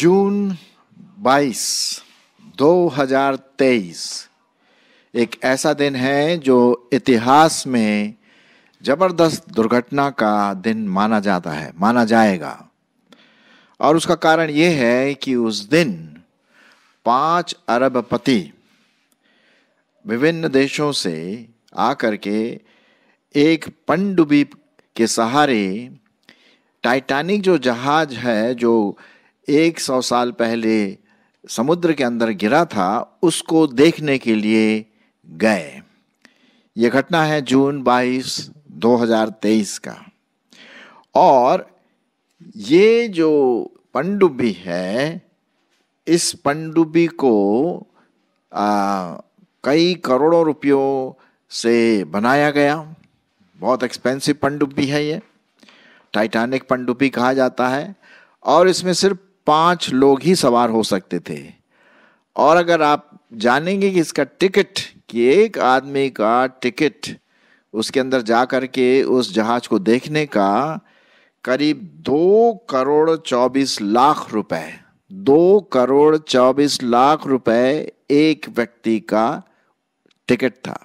जून 22 2023 एक ऐसा दिन है जो इतिहास में जबरदस्त दुर्घटना का दिन माना जाता है माना जाएगा और उसका कारण यह है कि उस दिन पांच अरबपति विभिन्न देशों से आकर के एक पनडुब्बी के सहारे टाइटैनिक जो जहाज है जो 100 साल पहले समुद्र के अंदर गिरा था उसको देखने के लिए गए ये घटना है जून 22 2023 का और ये जो पनडुब्बी है इस पनडुब्बी को आ, कई करोड़ों रुपयों से बनाया गया बहुत एक्सपेंसिव पनडुब्बी है ये टाइटैनिक पनडुब्बी कहा जाता है और इसमें सिर्फ पाँच लोग ही सवार हो सकते थे और अगर आप जानेंगे कि इसका टिकट कि एक आदमी का टिकट उसके अंदर जा कर के उस जहाज को देखने का करीब दो करोड़ चौबीस लाख रुपए दो करोड़ चौबीस लाख रुपए एक व्यक्ति का टिकट था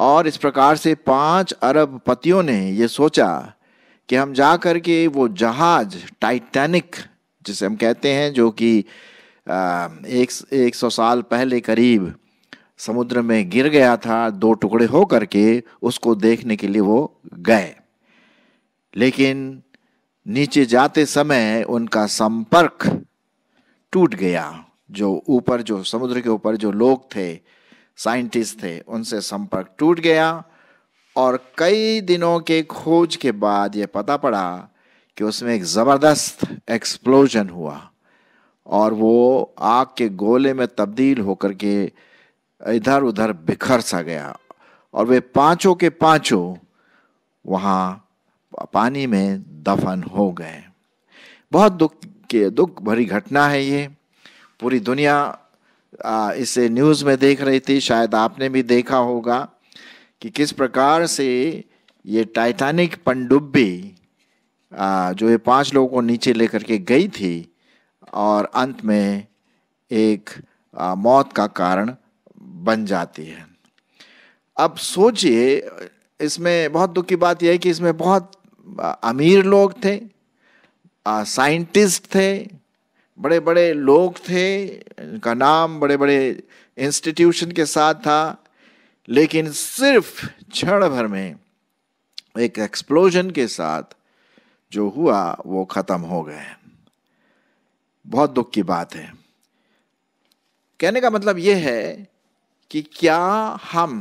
और इस प्रकार से पांच अरब पतियों ने ये सोचा कि हम जा करके वो जहाज टाइटैनिक जिसे हम कहते हैं जो कि एक एक सौ साल पहले करीब समुद्र में गिर गया था दो टुकड़े हो करके उसको देखने के लिए वो गए लेकिन नीचे जाते समय उनका संपर्क टूट गया जो ऊपर जो समुद्र के ऊपर जो लोग थे साइंटिस्ट थे उनसे संपर्क टूट गया और कई दिनों के खोज के बाद ये पता पड़ा कि उसमें एक ज़बरदस्त एक्सप्लोजन हुआ और वो आग के गोले में तब्दील होकर के इधर उधर बिखर सा गया और वे पांचों के पांचों वहाँ पानी में दफन हो गए बहुत दुख के दुख भरी घटना है ये पूरी दुनिया इसे न्यूज़ में देख रही थी शायद आपने भी देखा होगा कि किस प्रकार से ये टाइटैनिक पनडुब्बी जो ये पांच लोगों को नीचे लेकर के गई थी और अंत में एक आ, मौत का कारण बन जाती है अब सोचिए इसमें बहुत दुख की बात यह है कि इसमें बहुत अमीर लोग थे साइंटिस्ट थे बड़े बड़े लोग थे उनका नाम बड़े बड़े इंस्टीट्यूशन के साथ था लेकिन सिर्फ क्षण भर में एक एक्सप्लोजन के साथ जो हुआ वो ख़त्म हो गए बहुत दुख की बात है कहने का मतलब यह है कि क्या हम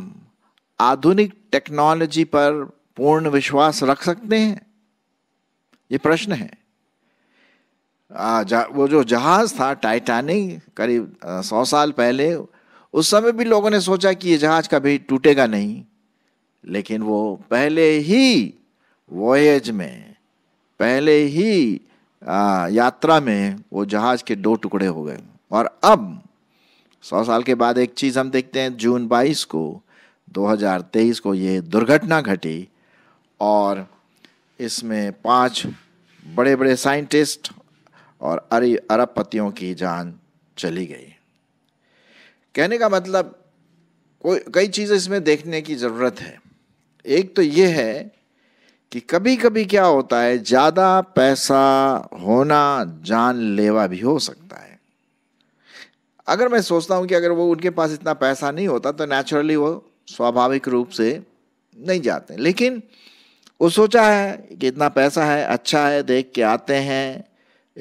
आधुनिक टेक्नोलॉजी पर पूर्ण विश्वास रख सकते हैं ये प्रश्न है जा, वो जो जहाज था टाइटैनिक करीब सौ साल पहले उस समय भी लोगों ने सोचा कि ये जहाज कभी टूटेगा नहीं लेकिन वो पहले ही वॉयज में पहले ही आ, यात्रा में वो जहाज के दो टुकड़े हो गए और अब सौ साल के बाद एक चीज़ हम देखते हैं जून 22 को 2023 को ये दुर्घटना घटी और इसमें पांच बड़े बड़े साइंटिस्ट और अरबपतियों की जान चली गई कहने का मतलब कोई कई चीज़ें इसमें देखने की ज़रूरत है एक तो ये है कि कभी कभी क्या होता है ज़्यादा पैसा होना जानलेवा भी हो सकता है अगर मैं सोचता हूँ कि अगर वो उनके पास इतना पैसा नहीं होता तो नेचुरली वो स्वाभाविक रूप से नहीं जाते लेकिन वो सोचा है कि इतना पैसा है अच्छा है देख के आते हैं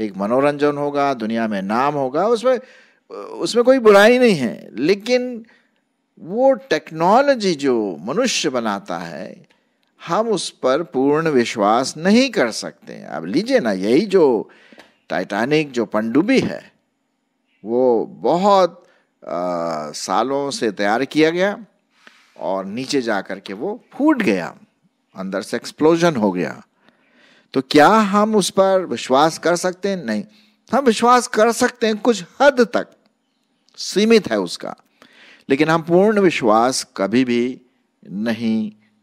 एक मनोरंजन होगा दुनिया में नाम होगा उसमें उसमें कोई बुराई नहीं है लेकिन वो टेक्नोलॉजी जो मनुष्य बनाता है हम उस पर पूर्ण विश्वास नहीं कर सकते अब लीजिए ना यही जो टाइटैनिक जो पनडुब्बी है वो बहुत आ, सालों से तैयार किया गया और नीचे जा कर के वो फूट गया अंदर से एक्सप्लोजन हो गया तो क्या हम उस पर विश्वास कर सकते हैं नहीं हम विश्वास कर सकते हैं कुछ हद तक सीमित है उसका लेकिन हम पूर्ण विश्वास कभी भी नहीं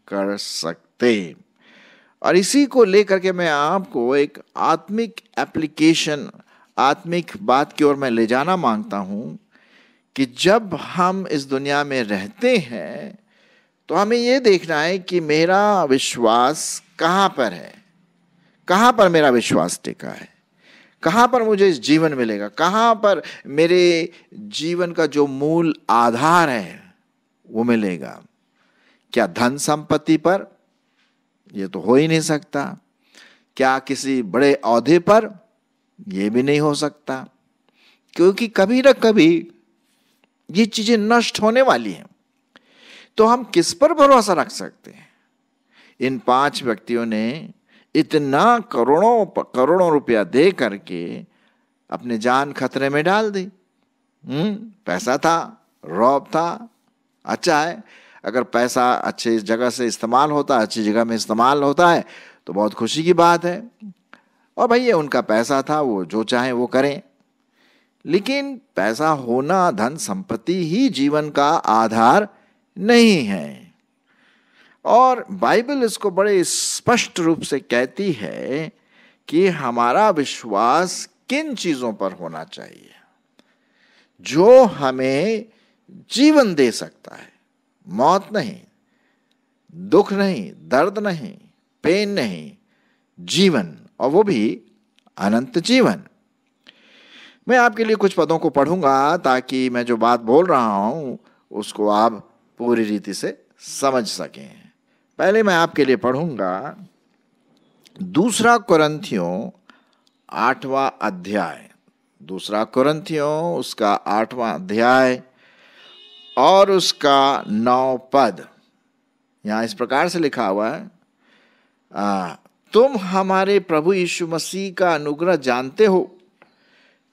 कर सकते और इसी को लेकर के मैं आपको एक आत्मिक एप्लीकेशन आत्मिक बात की ओर मैं ले जाना मांगता हूँ कि जब हम इस दुनिया में रहते हैं तो हमें ये देखना है कि मेरा विश्वास कहाँ पर है कहाँ पर मेरा विश्वास टिका है कहाँ पर मुझे इस जीवन मिलेगा कहाँ पर मेरे जीवन का जो मूल आधार है वो मिलेगा क्या धन संपत्ति पर ये तो हो ही नहीं सकता क्या किसी बड़े औहदे पर ये भी नहीं हो सकता क्योंकि कभी ना कभी ये चीजें नष्ट होने वाली हैं तो हम किस पर भरोसा रख सकते हैं इन पांच व्यक्तियों ने इतना करोड़ों करोड़ों रुपया दे करके अपने जान खतरे में डाल दी हम्म, पैसा था रौब था अच्छा है अगर पैसा अच्छे जगह से इस्तेमाल होता है अच्छी जगह में इस्तेमाल होता है तो बहुत खुशी की बात है और भाई ये उनका पैसा था वो जो चाहे वो करें लेकिन पैसा होना धन संपत्ति ही जीवन का आधार नहीं है और बाइबल इसको बड़े स्पष्ट रूप से कहती है कि हमारा विश्वास किन चीजों पर होना चाहिए जो हमें जीवन दे सकता है मौत नहीं दुख नहीं दर्द नहीं पेन नहीं जीवन और वो भी अनंत जीवन मैं आपके लिए कुछ पदों को पढ़ूंगा ताकि मैं जो बात बोल रहा हूं उसको आप पूरी रीति से समझ सकें पहले मैं आपके लिए पढ़ूंगा दूसरा कुरंथियों आठवां अध्याय दूसरा कुरंथियों उसका आठवां अध्याय और उसका नौ पद यहाँ इस प्रकार से लिखा हुआ है आ, तुम हमारे प्रभु यीशु मसीह का अनुग्रह जानते हो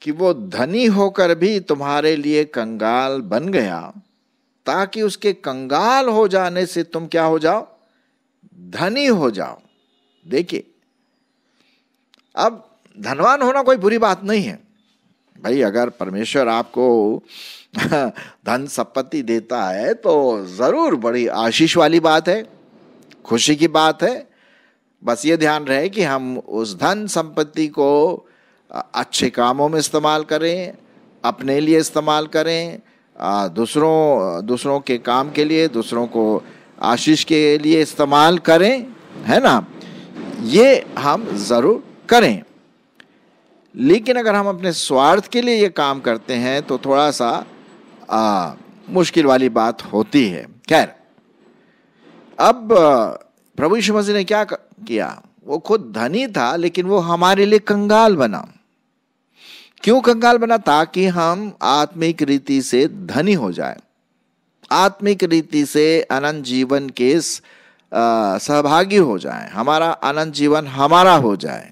कि वो धनी होकर भी तुम्हारे लिए कंगाल बन गया ताकि उसके कंगाल हो जाने से तुम क्या हो जाओ धनी हो जाओ देखिए अब धनवान होना कोई बुरी बात नहीं है भाई अगर परमेश्वर आपको धन संपत्ति देता है तो ज़रूर बड़ी आशीष वाली बात है खुशी की बात है बस ये ध्यान रहे कि हम उस धन संपत्ति को अच्छे कामों में इस्तेमाल करें अपने लिए इस्तेमाल करें दूसरों दूसरों के काम के लिए दूसरों को आशीष के लिए इस्तेमाल करें है ना ये हम ज़रूर करें लेकिन अगर हम अपने स्वार्थ के लिए ये काम करते हैं तो थोड़ा सा आ, मुश्किल वाली बात होती है खैर अब प्रभु यीशु मसीह ने क्या किया वो खुद धनी था लेकिन वो हमारे लिए कंगाल बना क्यों कंगाल बना ताकि हम आत्मिक रीति से धनी हो जाए आत्मिक रीति से अनंत जीवन के सहभागी हो जाए हमारा अनंत जीवन हमारा हो जाए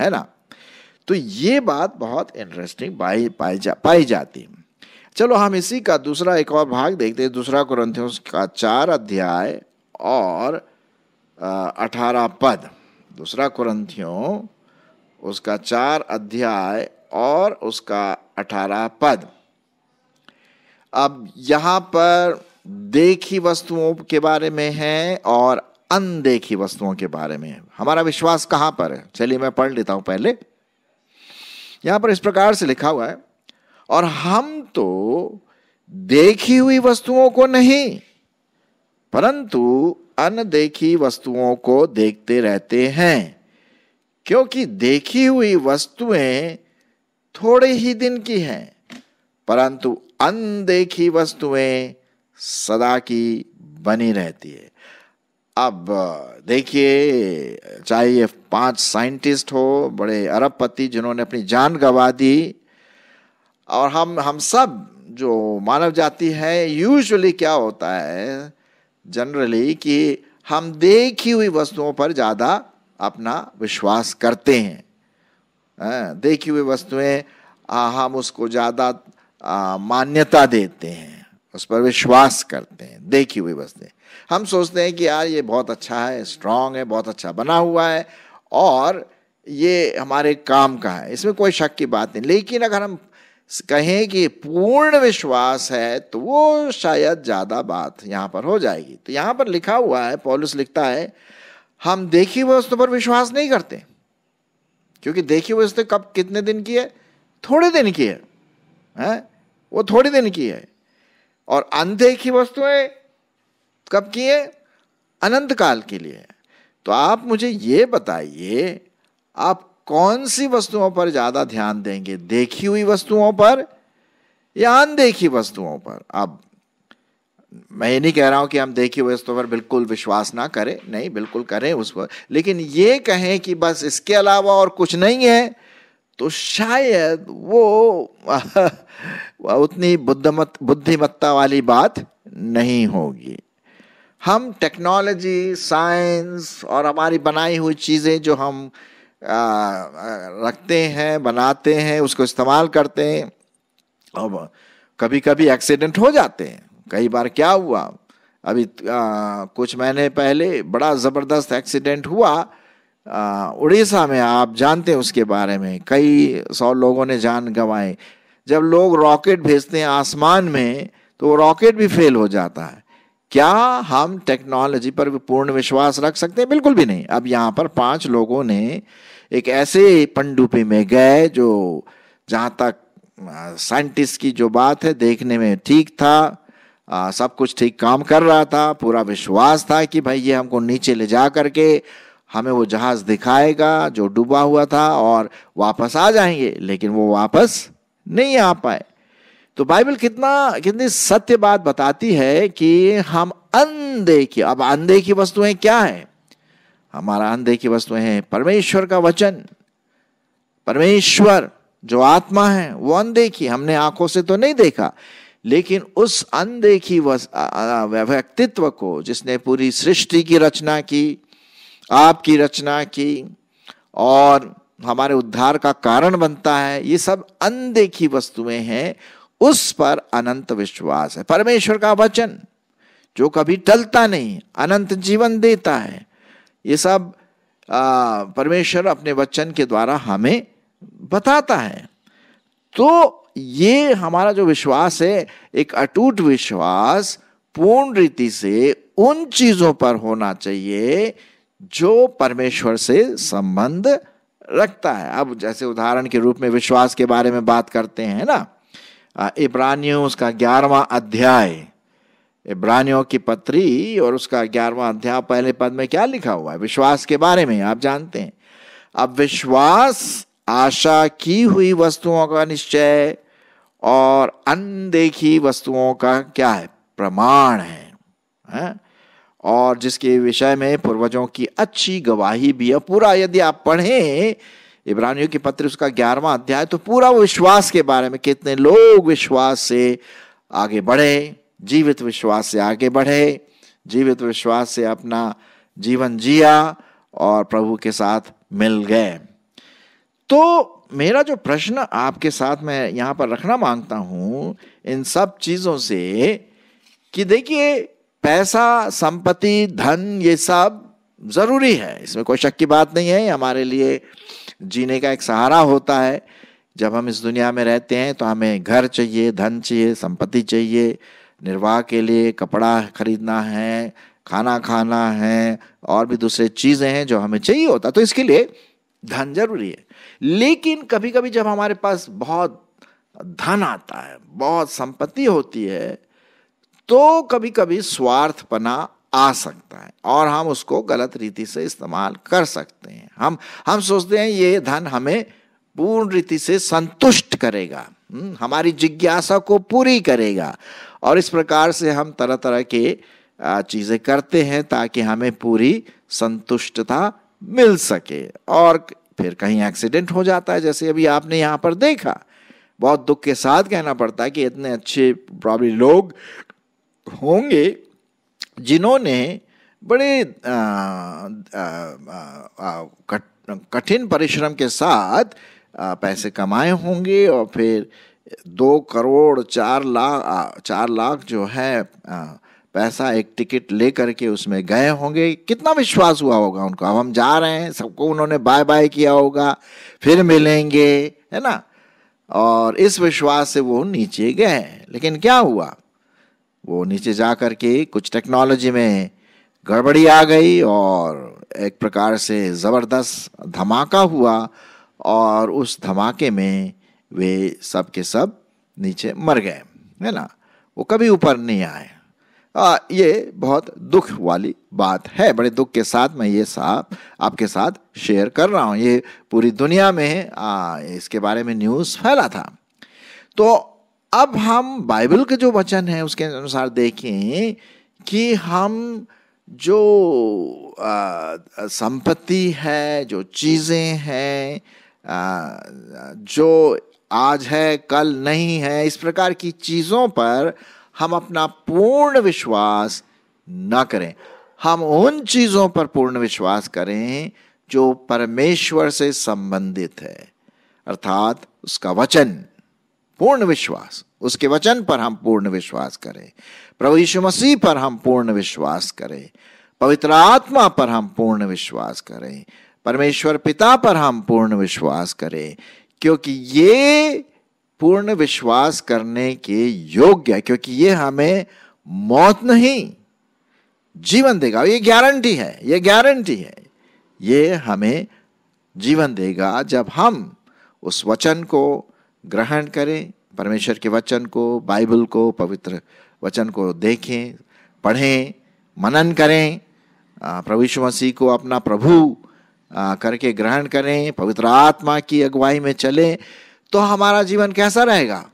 है ना तो ये बात बहुत इंटरेस्टिंग पाई जा पाई जाती चलो हम इसी का दूसरा एक और भाग देखते हैं दूसरा कुरंथियों का चार अध्याय और अठारह पद दूसरा कुरंथियों उसका चार अध्याय और उसका अठारह पद अब यहाँ पर देखी वस्तुओं के बारे में है और अनदेखी वस्तुओं के बारे में हमारा विश्वास कहाँ पर है चलिए मैं पढ़ लेता हूँ पहले यहाँ पर इस प्रकार से लिखा हुआ है और हम तो देखी हुई वस्तुओं को नहीं परंतु अनदेखी वस्तुओं को देखते रहते हैं क्योंकि देखी हुई वस्तुएं थोड़े ही दिन की हैं परंतु अनदेखी वस्तुएं सदा की बनी रहती है अब देखिए चाहे ये पांच साइंटिस्ट हो बड़े अरबपति जिन्होंने अपनी जान गंवा दी और हम हम सब जो मानव जाति है यूजुअली क्या होता है जनरली कि हम देखी हुई वस्तुओं पर ज़्यादा अपना विश्वास करते हैं हाँ, देखी हुई वस्तुएं हाँ, हम उसको ज़्यादा मान्यता देते हैं उस पर विश्वास करते हैं देखी हुई वस्ते हम सोचते हैं कि यार ये बहुत अच्छा है स्ट्रांग है बहुत अच्छा बना हुआ है और ये हमारे काम का है इसमें कोई शक की बात नहीं लेकिन अगर हम कहें कि पूर्ण विश्वास है तो वो शायद ज़्यादा बात यहाँ पर हो जाएगी तो यहाँ पर लिखा हुआ है पॉलिस लिखता है हम देखी वस्तु पर विश्वास नहीं करते क्योंकि देखी वस्तु कब कितने दिन की है थोड़े दिन की है है? वो थोड़ी दिन की है और अनदेखी वस्तुएं कब की है अनंत काल के लिए तो आप मुझे ये बताइए आप कौन सी वस्तुओं पर ज़्यादा ध्यान देंगे देखी हुई वस्तुओं पर या अनदेखी वस्तुओं पर अब मैं ये नहीं कह रहा हूं कि हम देखी हुई वस्तुओं पर बिल्कुल विश्वास ना करें नहीं बिल्कुल करें उस पर लेकिन ये कहें कि बस इसके अलावा और कुछ नहीं है तो शायद वो उतनी बुद्धमत बुद्धिमत्ता वाली बात नहीं होगी हम टेक्नोलॉजी साइंस और हमारी बनाई हुई चीज़ें जो हम रखते हैं बनाते हैं उसको इस्तेमाल करते हैं अब कभी कभी एक्सीडेंट हो जाते हैं कई बार क्या हुआ अभी आ, कुछ महीने पहले बड़ा ज़बरदस्त एक्सीडेंट हुआ उड़ीसा में आप जानते हैं उसके बारे में कई सौ लोगों ने जान गंवाए जब लोग रॉकेट भेजते हैं आसमान में तो वो रॉकेट भी फेल हो जाता है क्या हम टेक्नोलॉजी पर पूर्ण विश्वास रख सकते हैं बिल्कुल भी नहीं अब यहाँ पर पांच लोगों ने एक ऐसे पंडुपी में गए जो जहाँ तक साइंटिस्ट की जो बात है देखने में ठीक था आ, सब कुछ ठीक काम कर रहा था पूरा विश्वास था कि भाई ये हमको नीचे ले जा करके हमें वो जहाज़ दिखाएगा जो डूबा हुआ था और वापस आ जाएंगे लेकिन वो वापस नहीं आ पाए तो बाइबल कितना कितनी सत्य बात बताती है कि हम की अब अनदेखी वस्तुएं क्या है हमारा अनदेखी वस्तुएं हैं परमेश्वर का वचन परमेश्वर जो आत्मा है वो अनदेखी हमने आंखों से तो नहीं देखा लेकिन उस अनदेखी व्यक्तित्व को जिसने पूरी सृष्टि की रचना की आपकी रचना की और हमारे उद्धार का कारण बनता है ये सब अनदेखी वस्तुएं हैं उस पर अनंत विश्वास है परमेश्वर का वचन जो कभी टलता नहीं अनंत जीवन देता है ये सब परमेश्वर अपने वचन के द्वारा हमें बताता है तो ये हमारा जो विश्वास है एक अटूट विश्वास पूर्ण रीति से उन चीजों पर होना चाहिए जो परमेश्वर से संबंध रखता है अब जैसे उदाहरण के रूप में विश्वास के बारे में बात करते हैं ना इब्रानियों उसका ग्यारहवा अध्याय इब्रानियों की पत्री और उसका ग्यारहवा अध्याय पहले पद में क्या लिखा हुआ है विश्वास के बारे में आप जानते हैं अब विश्वास आशा की हुई वस्तुओं का निश्चय और अनदेखी वस्तुओं का क्या है प्रमाण है, है? हाँ? और जिसके विषय में पूर्वजों की अच्छी गवाही भी है पूरा यदि आप पढ़ें इब्रानियों की पत्र उसका ग्यारहवा अध्याय तो पूरा विश्वास के बारे में कितने लोग विश्वास से आगे बढ़े जीवित विश्वास से आगे बढ़े जीवित विश्वास से अपना जीवन जिया और प्रभु के साथ मिल गए तो मेरा जो प्रश्न आपके साथ मैं यहाँ पर रखना मांगता हूँ इन सब चीज़ों से कि देखिए पैसा संपत्ति धन ये सब ज़रूरी है इसमें कोई शक की बात नहीं है हमारे लिए जीने का एक सहारा होता है जब हम इस दुनिया में रहते हैं तो हमें घर चाहिए धन चाहिए संपत्ति चाहिए निर्वाह के लिए कपड़ा खरीदना है खाना खाना है और भी दूसरे चीज़ें हैं जो हमें चाहिए होता तो इसके लिए धन जरूरी है लेकिन कभी कभी जब हमारे पास बहुत धन आता है बहुत संपत्ति होती है तो कभी कभी स्वार्थपना आ सकता है और हम उसको गलत रीति से इस्तेमाल कर सकते हैं हम हम सोचते हैं ये धन हमें पूर्ण रीति से संतुष्ट करेगा हम्म, हमारी जिज्ञासा को पूरी करेगा और इस प्रकार से हम तरह तरह के चीज़ें करते हैं ताकि हमें पूरी संतुष्टता मिल सके और फिर कहीं एक्सीडेंट हो जाता है जैसे अभी आपने यहाँ पर देखा बहुत दुख के साथ कहना पड़ता है कि इतने अच्छे प्रॉब्लम लोग होंगे जिन्होंने बड़े कठिन परिश्रम के साथ पैसे कमाए होंगे और फिर दो करोड़ चार लाख चार लाख जो है पैसा एक टिकट ले करके उसमें गए होंगे कितना विश्वास हुआ होगा उनको अब हम जा रहे हैं सबको उन्होंने बाय बाय किया होगा फिर मिलेंगे है ना और इस विश्वास से वो नीचे गए लेकिन क्या हुआ वो नीचे जा कर के कुछ टेक्नोलॉजी में गड़बड़ी आ गई और एक प्रकार से ज़बरदस्त धमाका हुआ और उस धमाके में वे सब के सब नीचे मर गए है ना वो कभी ऊपर नहीं आए आ, ये बहुत दुख वाली बात है बड़े दुख के साथ मैं ये साहब आपके साथ शेयर कर रहा हूँ ये पूरी दुनिया में आ, इसके बारे में न्यूज़ फैला था तो अब हम बाइबल के जो वचन है उसके अनुसार देखें कि हम जो संपत्ति है जो चीज़ें हैं जो आज है कल नहीं है इस प्रकार की चीज़ों पर हम अपना पूर्ण विश्वास न करें हम उन चीज़ों पर पूर्ण विश्वास करें जो परमेश्वर से संबंधित है अर्थात उसका वचन पूर्ण विश्वास उसके वचन पर हम पूर्ण विश्वास करें प्रभु यीशु मसीह पर हम पूर्ण विश्वास करें पवित्र आत्मा पर हम पूर्ण विश्वास करें परमेश्वर पिता पर हम पूर्ण विश्वास करें क्योंकि ये पूर्ण विश्वास करने के योग्य है क्योंकि ये हमें मौत नहीं जीवन देगा ये गारंटी है ये गारंटी है ये हमें जीवन देगा जब हम उस वचन को ग्रहण करें परमेश्वर के वचन को बाइबल को पवित्र वचन को देखें पढ़ें मनन करें प्रभु मसीह को अपना प्रभु करके ग्रहण करें पवित्र आत्मा की अगुवाई में चलें तो हमारा जीवन कैसा रहेगा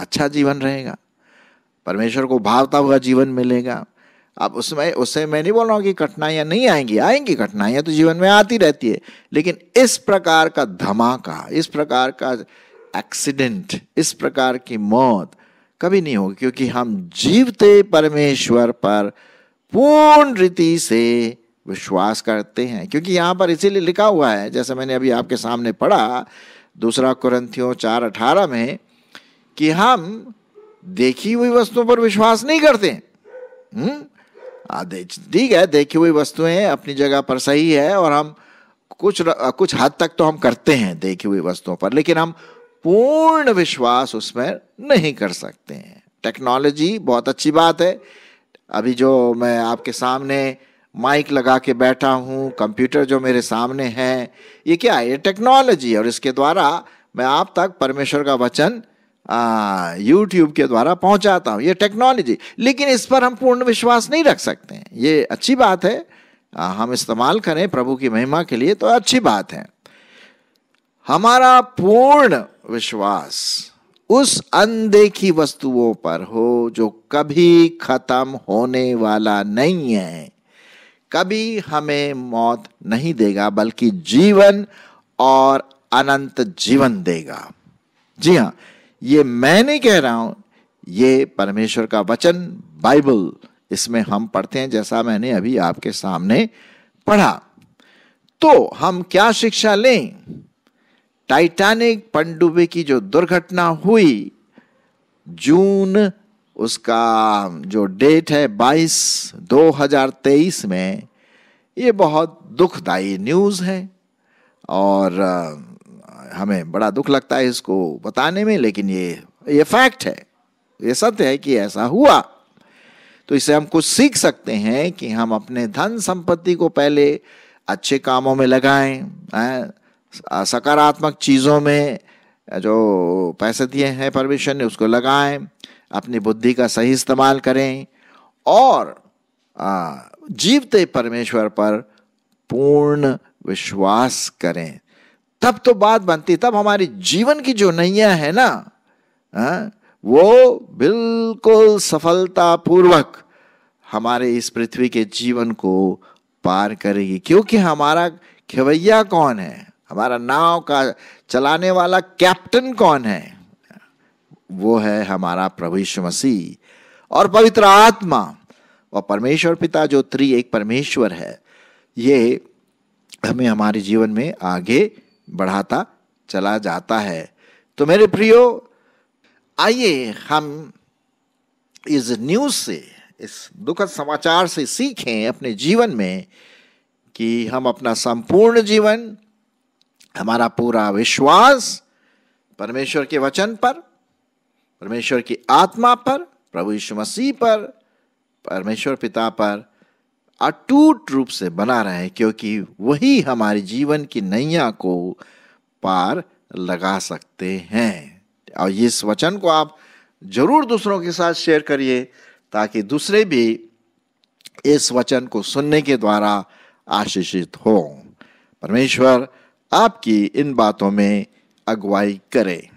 अच्छा जीवन रहेगा परमेश्वर को भावता हुआ जीवन मिलेगा अब उसमें उससे मैं नहीं बोल रहा हूँ कि कठिनाइयाँ नहीं आएंगी आएंगी कठिनाइयाँ तो जीवन में आती रहती है लेकिन इस प्रकार का धमाका इस प्रकार का एक्सीडेंट इस प्रकार की मौत कभी नहीं होगी क्योंकि हम जीवते परमेश्वर पर पूर्ण रीति से विश्वास करते हैं क्योंकि यहां पर इसीलिए लिखा हुआ है जैसे मैंने अभी आपके सामने पढ़ा दूसरा कुरंथियों चार अठारह में कि हम देखी हुई वस्तुओं पर विश्वास नहीं करते हम्म? ठीक है देखी हुई वस्तुएं अपनी जगह पर सही है और हम कुछ कुछ हद तक तो हम करते हैं देखी हुई वस्तुओं पर लेकिन हम पूर्ण विश्वास उसमें नहीं कर सकते हैं टेक्नोलॉजी बहुत अच्छी बात है अभी जो मैं आपके सामने माइक लगा के बैठा हूँ कंप्यूटर जो मेरे सामने है ये क्या है ये टेक्नोलॉजी और इसके द्वारा मैं आप तक परमेश्वर का वचन यूट्यूब के द्वारा पहुँचाता हूँ ये टेक्नोलॉजी लेकिन इस पर हम पूर्ण विश्वास नहीं रख सकते हैं ये अच्छी बात है आ, हम इस्तेमाल करें प्रभु की महिमा के लिए तो अच्छी बात है हमारा पूर्ण विश्वास उस अनदेखी वस्तुओं पर हो जो कभी खत्म होने वाला नहीं है कभी हमें मौत नहीं देगा बल्कि जीवन और अनंत जीवन देगा जी हां ये मैं नहीं कह रहा हूं ये परमेश्वर का वचन बाइबल इसमें हम पढ़ते हैं जैसा मैंने अभी आपके सामने पढ़ा तो हम क्या शिक्षा लें टाइटैनिक पंडुबे की जो दुर्घटना हुई जून उसका जो डेट है 22 2023 में ये बहुत दुखदाई न्यूज़ है और हमें बड़ा दुख लगता है इसको बताने में लेकिन ये ये फैक्ट है ये सत्य है कि ऐसा हुआ तो इससे हम कुछ सीख सकते हैं कि हम अपने धन संपत्ति को पहले अच्छे कामों में लगाएं सकारात्मक चीज़ों में जो पैसे दिए हैं परमेश्वर ने उसको लगाएं अपनी बुद्धि का सही इस्तेमाल करें और जीवते परमेश्वर पर पूर्ण विश्वास करें तब तो बात बनती तब हमारी जीवन की जो नैया है ना आ, वो बिल्कुल सफलतापूर्वक हमारे इस पृथ्वी के जीवन को पार करेगी क्योंकि हमारा खवैया कौन है हमारा नाव का चलाने वाला कैप्टन कौन है वो है हमारा प्रभु यीशु मसीह और पवित्र आत्मा और परमेश्वर पिता जो त्रि एक परमेश्वर है ये हमें हमारे जीवन में आगे बढ़ाता चला जाता है तो मेरे प्रियो आइए हम इस न्यूज़ से इस दुखद समाचार से सीखें अपने जीवन में कि हम अपना संपूर्ण जीवन हमारा पूरा विश्वास परमेश्वर के वचन पर परमेश्वर की आत्मा पर प्रभु यीशु मसीह पर परमेश्वर पिता पर अटूट रूप से बना रहे क्योंकि वही हमारे जीवन की नैया को पार लगा सकते हैं और इस वचन को आप जरूर दूसरों के साथ शेयर करिए ताकि दूसरे भी इस वचन को सुनने के द्वारा आशीषित हों परमेश्वर आपकी इन बातों में अगुवाई करें